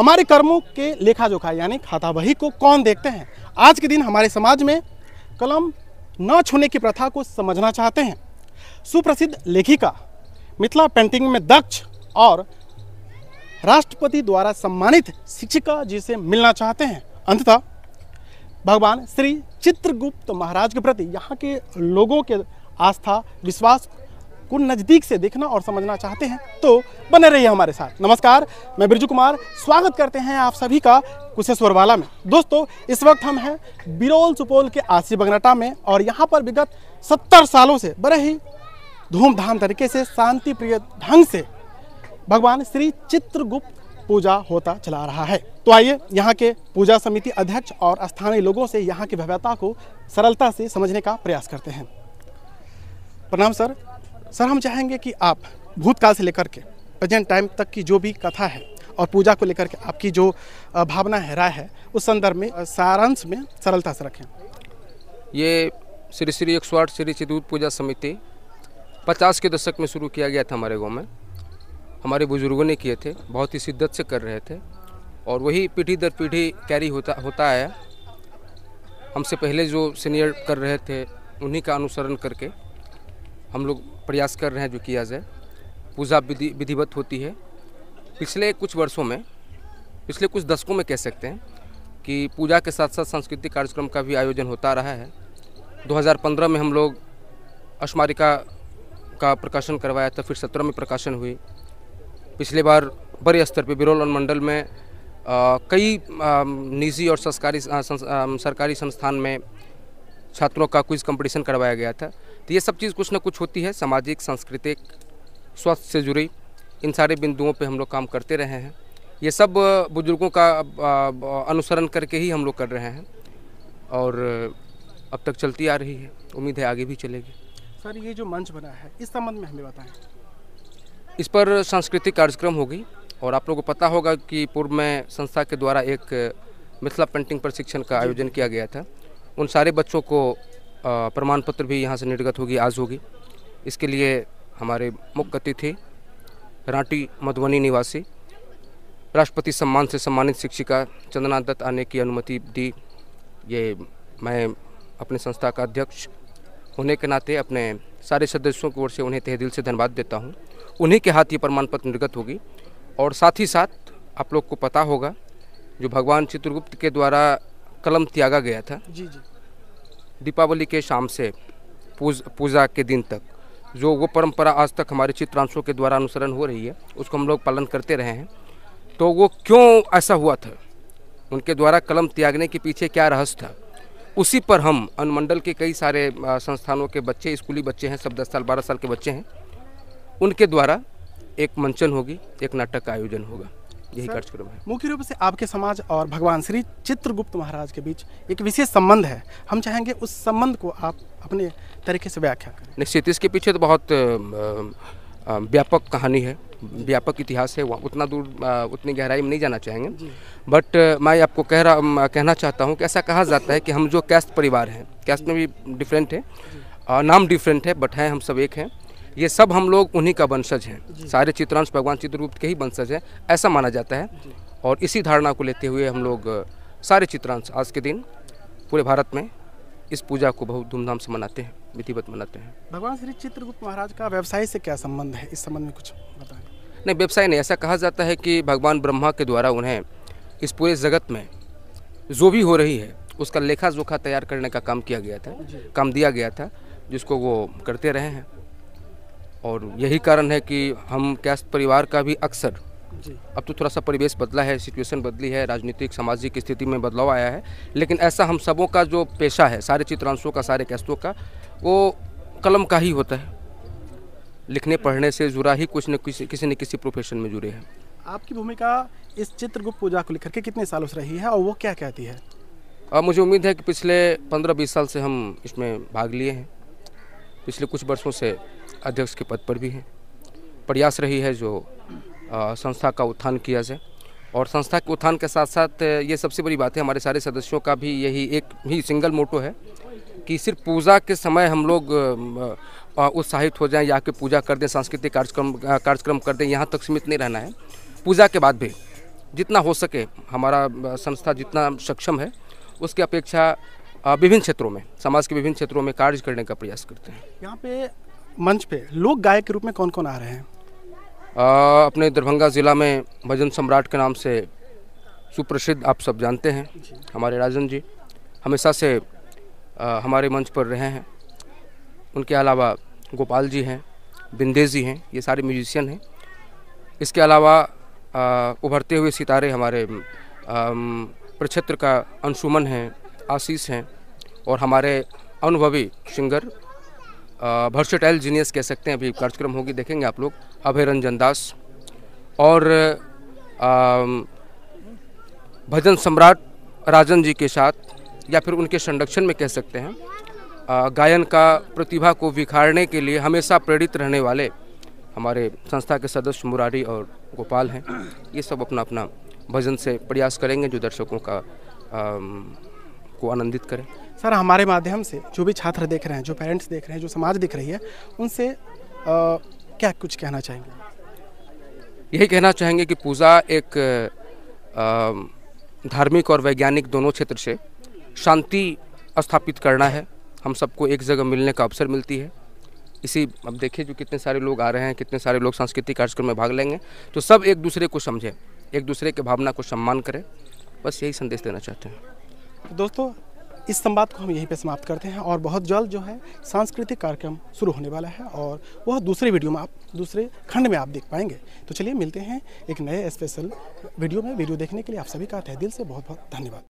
हमारे कर्मों के लेखा जोखा यानी खाता बही को कौन देखते हैं आज के दिन हमारे समाज में कलम न छूने की प्रथा को समझना चाहते हैं सुप्रसिद्ध लेखिका मिथिला पेंटिंग में दक्ष और राष्ट्रपति द्वारा सम्मानित शिक्षिका जी से मिलना चाहते हैं अंततः भगवान श्री चित्रगुप्त महाराज के प्रति यहाँ के लोगों के आस्था विश्वास को नज़दीक से देखना और समझना चाहते हैं तो बने रहिए हमारे साथ नमस्कार मैं बिरजू कुमार स्वागत करते हैं आप सभी का कुशेश्वर वाला में दोस्तों इस वक्त हम हैं बिरौल सुपौल के आसी बगनाटा में और यहाँ पर विगत सत्तर सालों से बड़े ही धूमधाम तरीके से शांति प्रिय ढंग से भगवान श्री चित्रगुप्त पूजा होता चला रहा है तो आइए यहाँ के पूजा समिति अध्यक्ष और स्थानीय लोगों से यहाँ की भव्यता को सरलता से समझने का प्रयास करते हैं प्रणाम सर सर हम चाहेंगे कि आप भूतकाल से लेकर के प्रेजेंट टाइम तक की जो भी कथा है और पूजा को लेकर के आपकी जो भावना है राय है उस संदर्भ में सारांश में सरलता से रखें ये श्री श्री एक श्री चिदूत पूजा समिति पचास के दशक में शुरू किया गया था हमारे गांव में हमारे बुज़ुर्गों ने किए थे बहुत ही शिद्दत से कर रहे थे और वही पीढ़ी दर पीढ़ी कैरी होता होता है हमसे पहले जो सीनियर कर रहे थे उन्हीं का अनुसरण करके हम लोग प्रयास कर रहे हैं जो किया जाए पूजा विधि विधिवत होती है पिछले कुछ वर्षों में पिछले कुछ दशकों में कह सकते हैं कि पूजा के साथ साथ सांस्कृतिक कार्यक्रम का भी आयोजन होता रहा है 2015 में हम लोग अस्मारिका का प्रकाशन करवाया था फिर सत्रह में प्रकाशन हुई पिछले बार बड़े स्तर पर बिरोल अनुमंडल में आ, कई आ, निजी और सरकारी सरकारी संस्थान में छात्रों का क्विज़ कंपटीशन करवाया गया था तो ये सब चीज़ कुछ ना कुछ होती है सामाजिक सांस्कृतिक स्वास्थ्य से जुड़ी इन सारे बिंदुओं पे हम लोग काम करते रहे हैं ये सब बुज़ुर्गों का अनुसरण करके ही हम लोग कर रहे हैं और अब तक चलती आ रही है उम्मीद है आगे भी चलेगी सर ये जो मंच बना है इस संबंध में हमें बताएं इस पर सांस्कृतिक कार्यक्रम होगी और आप लोगों को पता होगा कि पूर्व में संस्था के द्वारा एक मिथिला पेंटिंग प्रशिक्षण का आयोजन किया गया था उन सारे बच्चों को प्रमाण पत्र भी यहाँ से निर्गत होगी आज होगी इसके लिए हमारे मुख्य अतिथि रांटी मधुबनी निवासी राष्ट्रपति सम्मान से सम्मानित शिक्षिका चंदना दत्त आने की अनुमति दी ये मैं अपने संस्था का अध्यक्ष होने के नाते अपने सारे सदस्यों की ओर से उन्हें तहे दिल से धन्यवाद देता हूँ उन्हीं के हाथ ये प्रमाण पत्र निर्गत होगी और साथ ही साथ आप लोग को पता होगा जो भगवान चित्रगुप्त के द्वारा कलम त्यागा गया था जी जी दीपावली के शाम से पूज पूजा के दिन तक जो वो परंपरा आज तक हमारे चित्रांशों के द्वारा अनुसरण हो रही है उसको हम लोग पालन करते रहे हैं तो वो क्यों ऐसा हुआ था उनके द्वारा कलम त्यागने के पीछे क्या रहस्य था उसी पर हम अनुमंडल के कई सारे संस्थानों के बच्चे स्कूली बच्चे हैं सब दस साल बारह साल के बच्चे हैं उनके द्वारा एक मंचन होगी एक नाटक का आयोजन होगा यही कार्यक्रम है मुख्य रूप से आपके समाज और भगवान श्री चित्रगुप्त महाराज के बीच एक विशेष संबंध है हम चाहेंगे उस संबंध को आप अपने तरीके से व्याख्या करें निश्चित इसके पीछे तो बहुत व्यापक कहानी है व्यापक इतिहास है वहाँ उतना दूर उतनी गहराई में नहीं जाना चाहेंगे बट मैं आपको कह रहा कहना चाहता हूँ कि ऐसा कहा जाता है कि हम जो कैस्ट परिवार हैं कैस्ट में भी डिफरेंट है नाम डिफरेंट है बट हैं हम सब एक हैं ये सब हम लोग उन्हीं का वंशज हैं सारे चित्रांश भगवान चित्रगुप्त के ही वंशज हैं ऐसा माना जाता है और इसी धारणा को लेते हुए हम लोग सारे चित्रांश आज के दिन पूरे भारत में इस पूजा को बहुत धूमधाम से मनाते हैं विधिवत मनाते हैं भगवान श्री चित्रगुप्त महाराज का व्यवसाय से क्या संबंध है इस संबंध में कुछ बताएं नहीं व्यवसाय नहीं ऐसा कहा जाता है कि भगवान ब्रह्मा के द्वारा उन्हें इस पूरे जगत में जो भी हो रही है उसका लेखा जोखा तैयार करने का काम किया गया था काम दिया गया था जिसको वो करते रहे हैं और यही कारण है कि हम कैश परिवार का भी अक्सर अब तो थोड़ा सा परिवेश बदला है सिचुएशन बदली है राजनीतिक सामाजिक स्थिति में बदलाव आया है लेकिन ऐसा हम सबों का जो पेशा है सारे चित्रांशों का सारे कैस्टों का वो कलम का ही होता है लिखने पढ़ने से जुड़ा ही कुछ न किसी किसी न किसी प्रोफेशन में जुड़े हैं आपकी भूमिका इस चित्रगुप्त पूजा को लेकर के कितने सालों से रही है और वो क्या कहती है अब मुझे उम्मीद है कि पिछले पंद्रह बीस साल से हम इसमें भाग लिए हैं पिछले कुछ वर्षों से अध्यक्ष के पद पर भी हैं प्रयास रही है जो संस्था का उत्थान किया जाए और संस्था के उत्थान के साथ साथ ये सबसे बड़ी बात है हमारे सारे सदस्यों का भी यही एक ही सिंगल मोटो है कि सिर्फ पूजा के समय हम लोग उत्साहित हो जाएं या के पूजा कर दें सांस्कृतिक कार्यक्रम कार्यक्रम कर दें यहाँ तक सीमित नहीं रहना है पूजा के बाद भी जितना हो सके हमारा संस्था जितना सक्षम है उसकी अपेक्षा विभिन्न क्षेत्रों में समाज के विभिन्न क्षेत्रों में कार्य करने का प्रयास करते हैं यहाँ पे मंच पे लोक गायक के रूप में कौन कौन आ रहे हैं आ, अपने दरभंगा ज़िला में भजन सम्राट के नाम से सुप्रसिद्ध आप सब जानते हैं हमारे राजन जी हमेशा से आ, हमारे मंच पर रहे हैं उनके अलावा गोपाल जी हैं बिंदे जी हैं ये सारे म्यूजिशियन हैं इसके अलावा उभरते हुए सितारे हमारे प्रक्षेत्र का अंशुमन हैं आशीष हैं और हमारे अनुभवी सिंगर वर्सेटाइल जीनियस कह सकते हैं अभी कार्यक्रम होगी देखेंगे आप लोग अभय रंजन दास और भजन सम्राट राजन जी के साथ या फिर उनके संरक्षण में कह सकते हैं गायन का प्रतिभा को विखारने के लिए हमेशा प्रेरित रहने वाले हमारे संस्था के सदस्य मुरारी और गोपाल हैं ये सब अपना अपना भजन से प्रयास करेंगे जो दर्शकों का आ, को आनंदित करें सर हमारे माध्यम से जो भी छात्र देख रहे हैं जो पेरेंट्स देख रहे हैं जो समाज दिख रही है उनसे आ, क्या कुछ कहना चाहेंगे यही कहना चाहेंगे कि पूजा एक धार्मिक और वैज्ञानिक दोनों क्षेत्र से शांति स्थापित करना है हम सबको एक जगह मिलने का अवसर मिलती है इसी अब देखिए जो कितने सारे लोग आ रहे हैं कितने सारे लोग सांस्कृतिक कार्यक्रम में भाग लेंगे तो सब एक दूसरे को समझें एक दूसरे के भावना को सम्मान करें बस यही संदेश देना चाहते हैं तो दोस्तों इस संवाद को हम यहीं पे समाप्त करते हैं और बहुत जल्द जो है सांस्कृतिक कार्यक्रम शुरू होने वाला है और वह दूसरे वीडियो में आप दूसरे खंड में आप देख पाएंगे तो चलिए मिलते हैं एक नए स्पेशल वीडियो में वीडियो देखने के लिए आप सभी का तह दिल से बहुत बहुत धन्यवाद